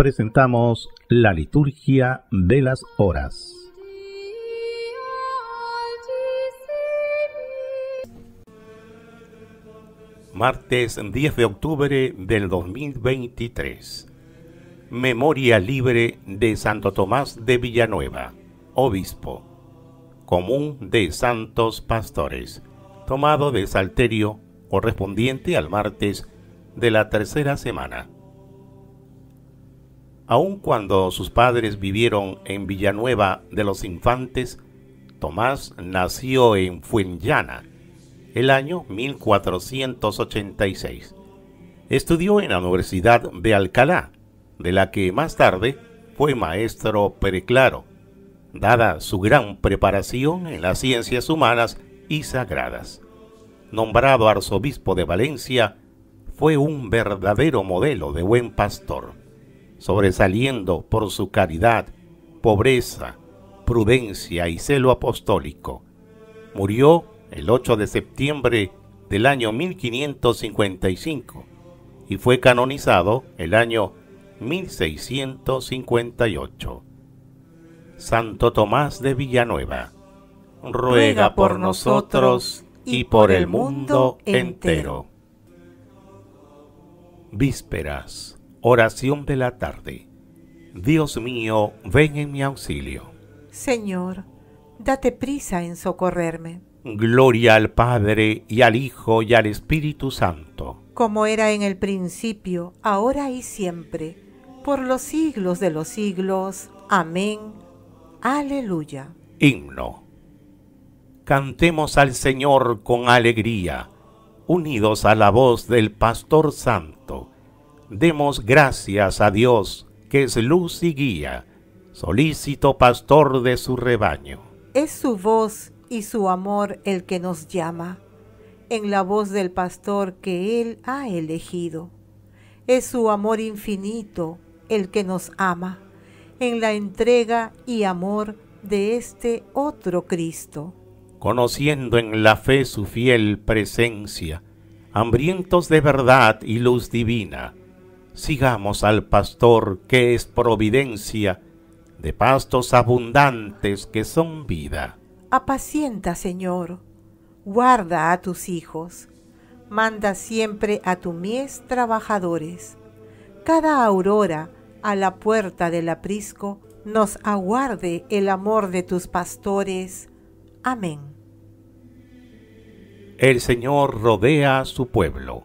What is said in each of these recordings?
presentamos la liturgia de las horas. Martes 10 de octubre del 2023. Memoria libre de Santo Tomás de Villanueva, obispo. Común de Santos Pastores. Tomado de Salterio correspondiente al martes de la tercera semana. Aun cuando sus padres vivieron en Villanueva de los Infantes, Tomás nació en Fuenllana el año 1486. Estudió en la Universidad de Alcalá, de la que más tarde fue maestro preclaro, dada su gran preparación en las ciencias humanas y sagradas. Nombrado arzobispo de Valencia, fue un verdadero modelo de buen pastor sobresaliendo por su caridad, pobreza, prudencia y celo apostólico. Murió el 8 de septiembre del año 1555 y fue canonizado el año 1658. Santo Tomás de Villanueva, ruega por nosotros y por el mundo entero. Vísperas Oración de la tarde. Dios mío, ven en mi auxilio. Señor, date prisa en socorrerme. Gloria al Padre y al Hijo y al Espíritu Santo. Como era en el principio, ahora y siempre, por los siglos de los siglos. Amén. Aleluya. Himno. Cantemos al Señor con alegría, unidos a la voz del Pastor Santo Demos gracias a Dios, que es luz y guía, solícito pastor de su rebaño. Es su voz y su amor el que nos llama, en la voz del pastor que Él ha elegido. Es su amor infinito el que nos ama, en la entrega y amor de este otro Cristo. Conociendo en la fe su fiel presencia, hambrientos de verdad y luz divina, sigamos al pastor que es providencia, de pastos abundantes que son vida. Apacienta, Señor, guarda a tus hijos, manda siempre a tu mies trabajadores. Cada aurora a la puerta del aprisco nos aguarde el amor de tus pastores. Amén. El Señor rodea a su pueblo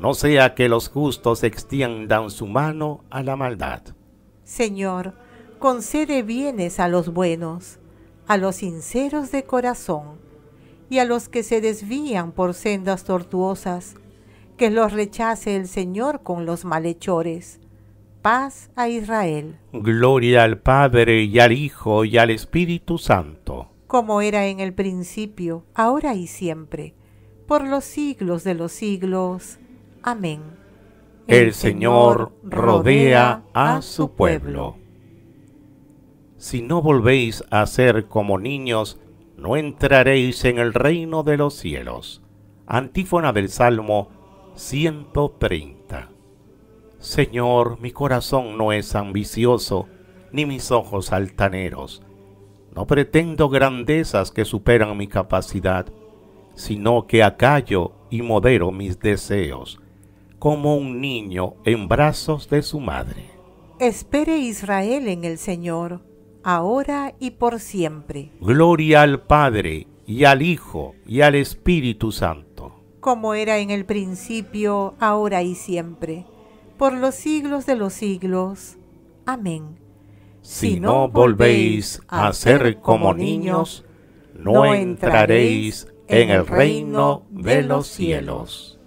no sea que los justos extiendan su mano a la maldad. Señor, concede bienes a los buenos, a los sinceros de corazón, y a los que se desvían por sendas tortuosas, que los rechace el Señor con los malhechores. Paz a Israel. Gloria al Padre y al Hijo y al Espíritu Santo. Como era en el principio, ahora y siempre, por los siglos de los siglos. Amén. El Señor rodea a su pueblo. Si no volvéis a ser como niños, no entraréis en el reino de los cielos. Antífona del Salmo 130. Señor, mi corazón no es ambicioso, ni mis ojos altaneros. No pretendo grandezas que superan mi capacidad, sino que acallo y modero mis deseos como un niño en brazos de su madre. Espere Israel en el Señor, ahora y por siempre. Gloria al Padre, y al Hijo, y al Espíritu Santo. Como era en el principio, ahora y siempre, por los siglos de los siglos. Amén. Si, no volvéis a ser como niños, no entraréis en el reino de los cielos.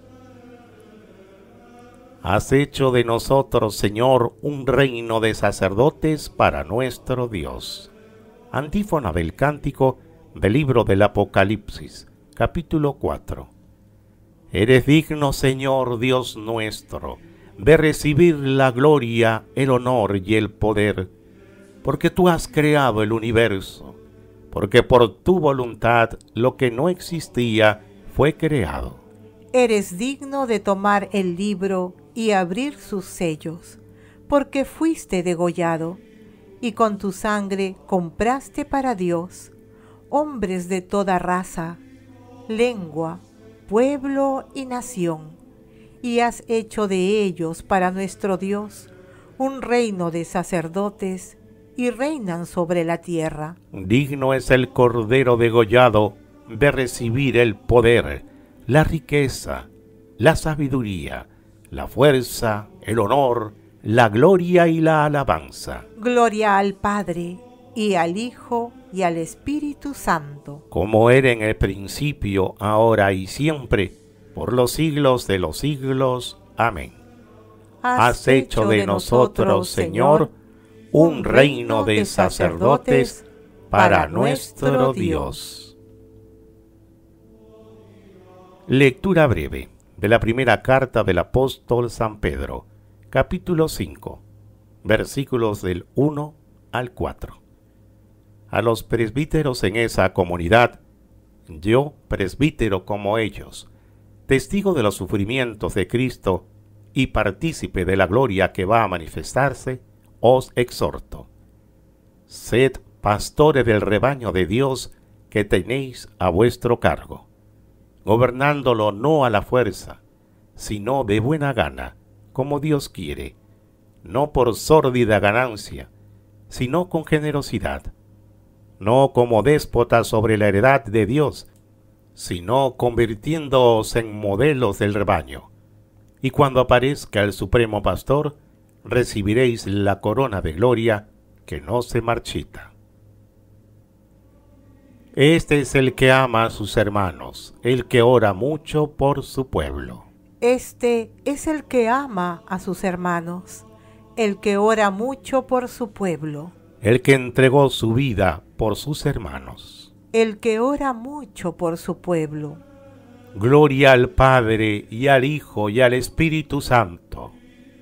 Has hecho de nosotros, Señor, un reino de sacerdotes para nuestro Dios. Antífona del cántico del libro del Apocalipsis, capítulo 4. Eres digno, Señor Dios nuestro, de recibir la gloria, el honor y el poder, porque tú has creado el universo, porque por tu voluntad lo que no existía fue creado. Eres digno de tomar el libro y abrir sus sellos, porque fuiste degollado, y con tu sangre compraste para Dios hombres de toda raza, lengua, pueblo y nación, y has hecho de ellos para nuestro Dios un reino de sacerdotes y reinan sobre la tierra. Digno es el Cordero degollado de recibir el poder, la riqueza, la sabiduría, la fuerza, el honor, la gloria y la alabanza. Gloria al Padre, y al Hijo, y al Espíritu Santo. Como era en el principio, ahora y siempre, por los siglos de los siglos. Amén. Has, hecho de nosotros, Señor, un reino de sacerdotes para nuestro Dios. Lectura breve de la primera carta del apóstol San Pedro, capítulo 5, versículos del 1 al 4. A los presbíteros en esa comunidad, yo, presbítero como ellos, testigo de los sufrimientos de Cristo y partícipe de la gloria que va a manifestarse, os exhorto. Sed pastores del rebaño de Dios que tenéis a vuestro cargo gobernándolo no a la fuerza, sino de buena gana, como Dios quiere, no por sórdida ganancia, sino con generosidad, no como déspota sobre la heredad de Dios, sino convirtiéndoos en modelos del rebaño. Y cuando aparezca el Supremo Pastor, recibiréis la corona de gloria que no se marchita. Este es el que ama a sus hermanos, el que ora mucho por su pueblo. Este es el que ama a sus hermanos, el que ora mucho por su pueblo. El que entregó su vida por sus hermanos. El que ora mucho por su pueblo. Gloria al Padre y al Hijo y al Espíritu Santo.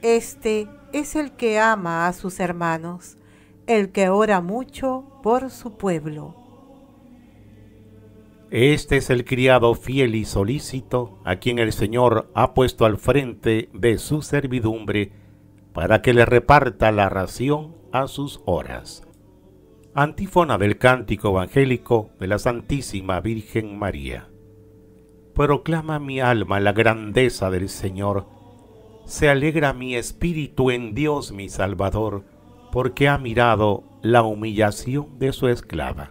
Este es el que ama a sus hermanos, el que ora mucho por su pueblo. Este es el criado fiel y solícito, a quien el Señor ha puesto al frente de su servidumbre, para que le reparta la ración a sus horas. Antífona del cántico evangélico de la Santísima Virgen María. Proclama mi alma la grandeza del Señor. Se alegra mi espíritu en Dios mi Salvador, porque ha mirado la humillación de su esclava.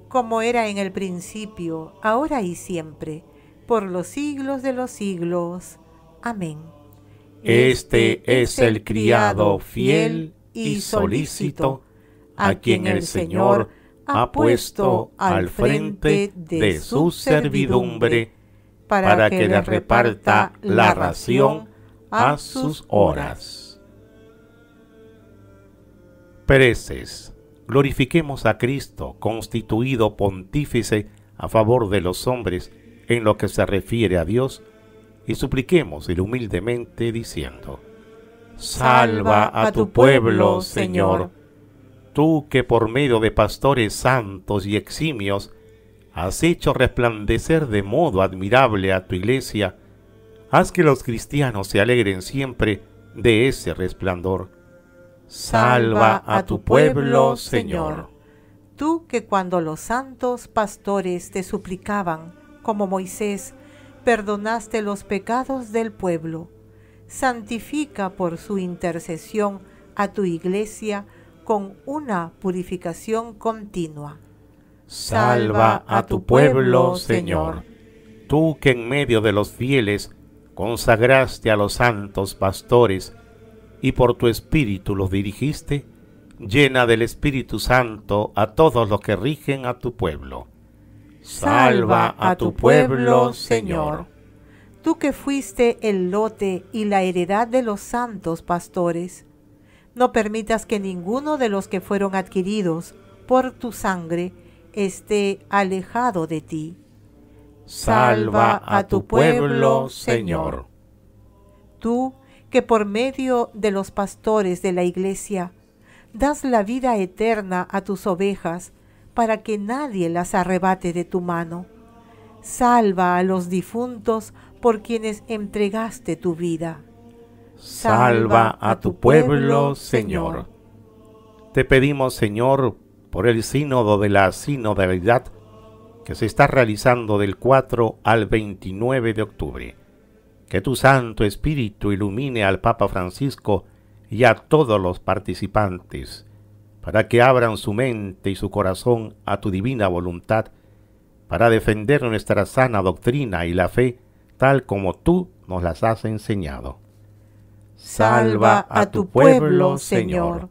como era en el principio, ahora y siempre, por los siglos de los siglos. Amén. Este, este es el criado fiel y solícito, a quien el Señor ha puesto al frente de su servidumbre, para que le reparta la ración a sus horas. Pereces glorifiquemos a Cristo, constituido pontífice a favor de los hombres en lo que se refiere a Dios, y supliquemos el humildemente diciendo, Salva a tu pueblo, Señor, tú que por medio de pastores santos y eximios has hecho resplandecer de modo admirable a tu iglesia, haz que los cristianos se alegren siempre de ese resplandor Salva a tu pueblo, Señor. Tú que cuando los santos pastores te suplicaban, como Moisés, perdonaste los pecados del pueblo, santifica por su intercesión a tu iglesia con una purificación continua. Salva a tu pueblo, Señor. Tú que en medio de los fieles consagraste a los santos pastores, y por tu Espíritu los dirigiste, llena del Espíritu Santo a todos los que rigen a tu pueblo. Salva a tu pueblo, Señor. Tú que fuiste el lote y la heredad de los santos pastores, no permitas que ninguno de los que fueron adquiridos por tu sangre esté alejado de ti. Salva a tu pueblo, Señor. Tú que por medio de los pastores de la iglesia das la vida eterna a tus ovejas para que nadie las arrebate de tu mano. Salva a los difuntos por quienes entregaste tu vida. Salva a tu pueblo, Señor. Te pedimos, Señor, por el sínodo de la sinodalidad que se está realizando del 4 al 29 de octubre que tu Santo Espíritu ilumine al Papa Francisco y a todos los participantes, para que abran su mente y su corazón a tu divina voluntad, para defender nuestra sana doctrina y la fe, tal como tú nos las has enseñado. Salva a tu pueblo, Señor.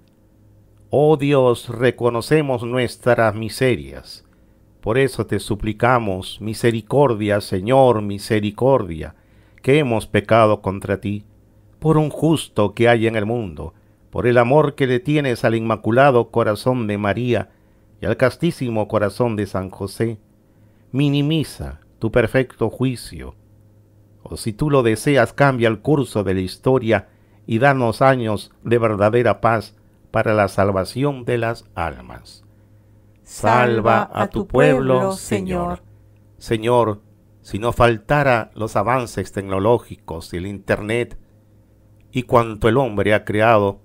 Oh Dios, reconocemos nuestras miserias. Por eso te suplicamos, misericordia, Señor, misericordia que hemos pecado contra ti, por un justo que hay en el mundo, por el amor que le tienes al Inmaculado Corazón de María y al castísimo Corazón de San José, minimiza tu perfecto juicio. O si tú lo deseas, cambia el curso de la historia y danos años de verdadera paz para la salvación de las almas. Salva a tu pueblo, Señor. Señor, si no faltara los avances tecnológicos y el Internet y cuanto el hombre ha creado,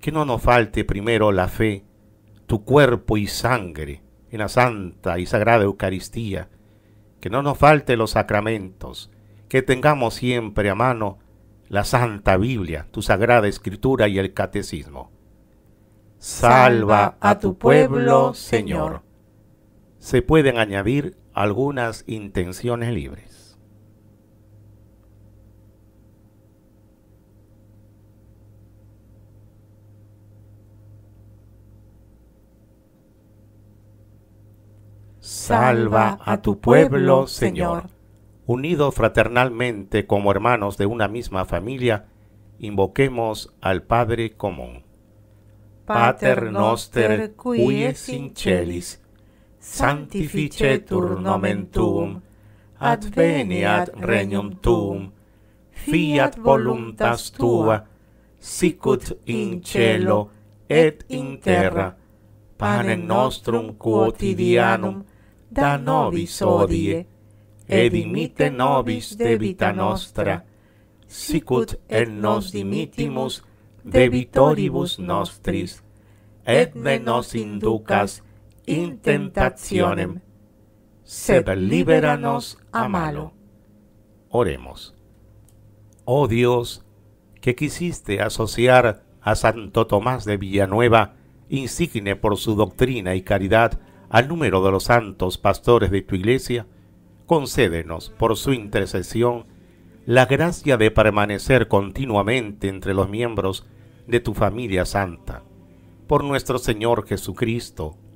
que no nos falte primero la fe, tu cuerpo y sangre en la santa y sagrada Eucaristía, que no nos falte los sacramentos, que tengamos siempre a mano la Santa Biblia, tu Sagrada Escritura y el Catecismo. Salva a tu pueblo, Señor. Se pueden añadir algunas intenciones libres. Salva a tu pueblo, Señor. Unidos fraternalmente como hermanos de una misma familia, invoquemos al Padre común. Pater noster, qui in sanctificetur nomen tuum, adveniat regnum tuum, fiat voluntas tua, sicut in cielo et in terra, pane nostrum quotidianum, da nobis odie, et dimitte nobis debita nostra, sicut et nos dimitimus debitoribus nostris, et ne nos inducas in in sed liberanos a malo. Oremos. Oh Dios, que quisiste asociar a Santo Tomás de Villanueva, insigne por su doctrina y caridad, al número de los santos pastores de tu iglesia, concédenos por su intercesión la gracia de permanecer continuamente entre los miembros de tu familia santa. Por nuestro Señor Jesucristo,